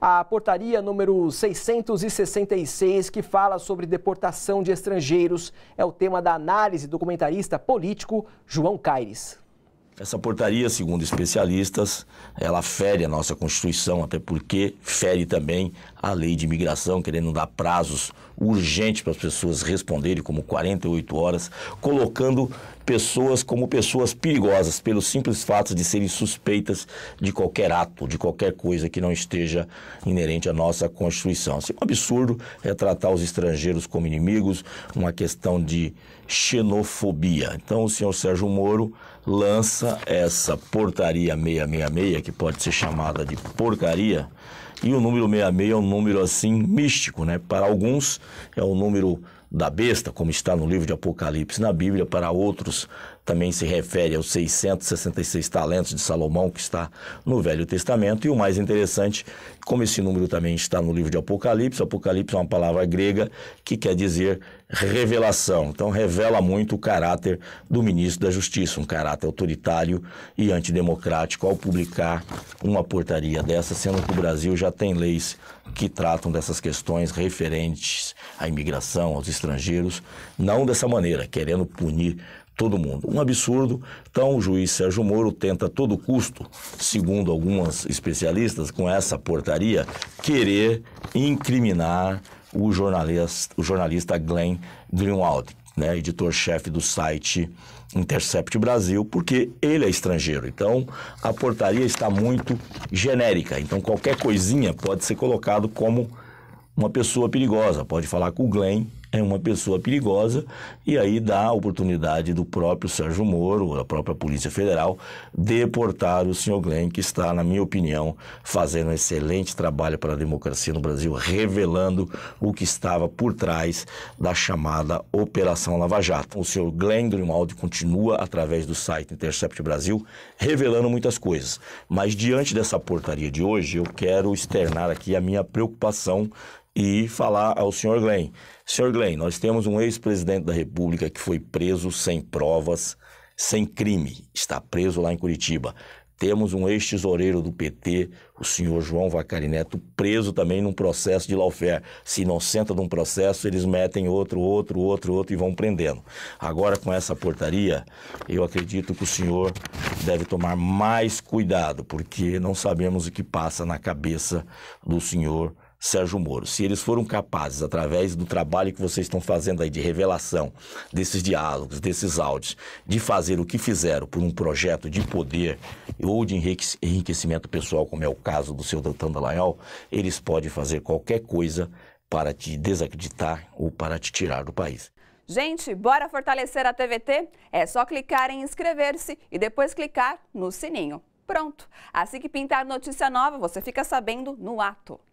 A portaria número 666, que fala sobre deportação de estrangeiros, é o tema da análise do comentarista político João Caires. Essa portaria, segundo especialistas, ela fere a nossa Constituição, até porque fere também a lei de imigração, querendo dar prazos urgentes para as pessoas responderem, como 48 horas, colocando pessoas como pessoas perigosas, pelo simples fato de serem suspeitas de qualquer ato, de qualquer coisa que não esteja inerente à nossa Constituição. Assim, um absurdo é tratar os estrangeiros como inimigos, uma questão de xenofobia. Então, o senhor Sérgio Moro lança essa portaria 666, que pode ser chamada de porcaria, e o número 66 é um número assim místico, né? Para alguns é o número da besta, como está no livro de Apocalipse na Bíblia, para outros também se refere aos 666 talentos de Salomão, que está no Velho Testamento. E o mais interessante, como esse número também está no livro de Apocalipse, Apocalipse é uma palavra grega que quer dizer revelação. Então, revela muito o caráter do ministro da Justiça, um caráter autoritário e antidemocrático, ao publicar uma portaria dessa, sendo que o Brasil já já tem leis que tratam dessas questões referentes à imigração, aos estrangeiros, não dessa maneira, querendo punir todo mundo. Um absurdo. Então, o juiz Sérgio Moro tenta a todo custo, segundo algumas especialistas, com essa portaria, querer incriminar o jornalista, o jornalista Glenn Greenwald, né, editor-chefe do site Intercept Brasil, porque ele é estrangeiro. Então, a portaria está muito genérica. Então, qualquer coisinha pode ser colocado como uma pessoa perigosa. Pode falar com o Glenn é uma pessoa perigosa e aí dá a oportunidade do próprio Sérgio Moro, a própria Polícia Federal, deportar o senhor Glenn, que está, na minha opinião, fazendo um excelente trabalho para a democracia no Brasil, revelando o que estava por trás da chamada Operação Lava Jato. O senhor Glenn Grimaldi continua, através do site Intercept Brasil, revelando muitas coisas. Mas diante dessa portaria de hoje, eu quero externar aqui a minha preocupação e falar ao senhor Glenn: Senhor Glenn, nós temos um ex-presidente da República que foi preso sem provas, sem crime, está preso lá em Curitiba. Temos um ex-tesoureiro do PT, o senhor João Neto, preso também num processo de lawfare. Se não senta num processo, eles metem outro, outro, outro, outro e vão prendendo. Agora, com essa portaria, eu acredito que o senhor deve tomar mais cuidado, porque não sabemos o que passa na cabeça do senhor Sérgio Moro. Se eles foram capazes, através do trabalho que vocês estão fazendo aí de revelação desses diálogos, desses áudios, de fazer o que fizeram por um projeto de poder ou de enriquecimento pessoal, como é o caso do seu Doutor Dallagnol, eles podem fazer qualquer coisa para te desacreditar ou para te tirar do país. Gente, bora fortalecer a TVT? É só clicar em inscrever-se e depois clicar no sininho. Pronto! Assim que pintar notícia nova, você fica sabendo no ato.